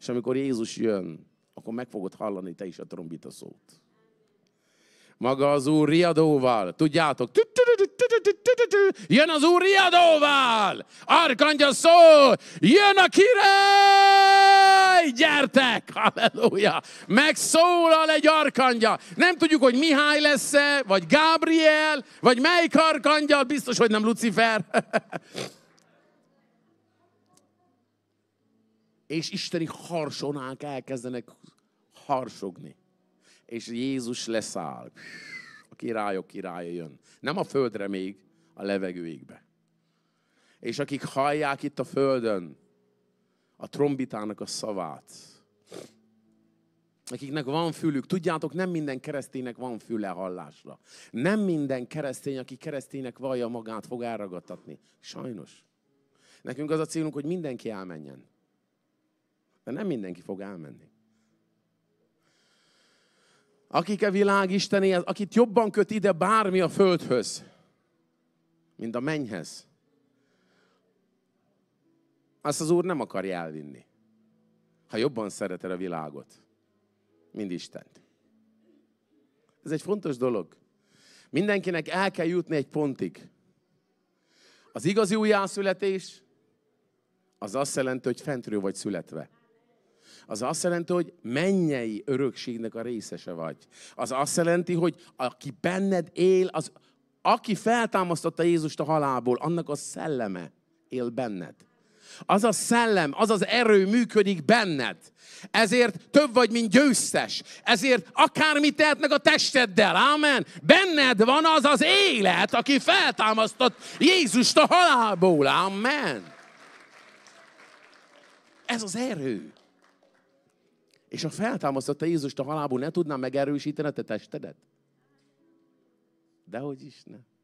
És amikor Jézus jön, akkor meg fogod hallani te is a trombita szót. Maga az Úr riadóval, tudjátok, jön az Úr riadóval, arkangyal szó, jön a király, gyertek, halleluja, megszólal egy arkangya. Nem tudjuk, hogy Mihály lesz-e, vagy Gábriel, vagy melyik arkangyal, biztos, hogy nem Lucifer. és isteni harsonák elkezdenek harsogni. És Jézus leszáll. A királyok királya jön. Nem a földre még, a levegőigbe. És akik hallják itt a földön a trombitának a szavát, akiknek van fülük. Tudjátok, nem minden kereszténynek van füle hallásra. Nem minden keresztény, aki kereszténynek vallja magát, fog elragadtatni. Sajnos. Nekünk az a célunk, hogy mindenki elmenjen. De nem mindenki fog elmenni. Akik a e világ istené, akit jobban köt ide bármi a földhöz, mint a mennyhez, azt az Úr nem akarja elvinni. Ha jobban szereted a világot, mint Istent. Ez egy fontos dolog. Mindenkinek el kell jutni egy pontig. Az igazi újjászületés az azt jelenti, hogy fentről vagy születve az azt jelenti, hogy mennyei örökségnek a részese vagy. Az azt jelenti, hogy aki benned él, az, aki feltámasztotta Jézust a halálból, annak a szelleme él benned. Az a szellem, az az erő működik benned. Ezért több vagy, mint győztes. Ezért akármit tehetnek a testeddel. Ámen. Benned van az az élet, aki feltámasztott Jézust a halálból. Ámen. Ez az erő és a feltámasztotta Jézust a halálból, ne tudnám megerősíteni a te testedet? Dehogy is ne.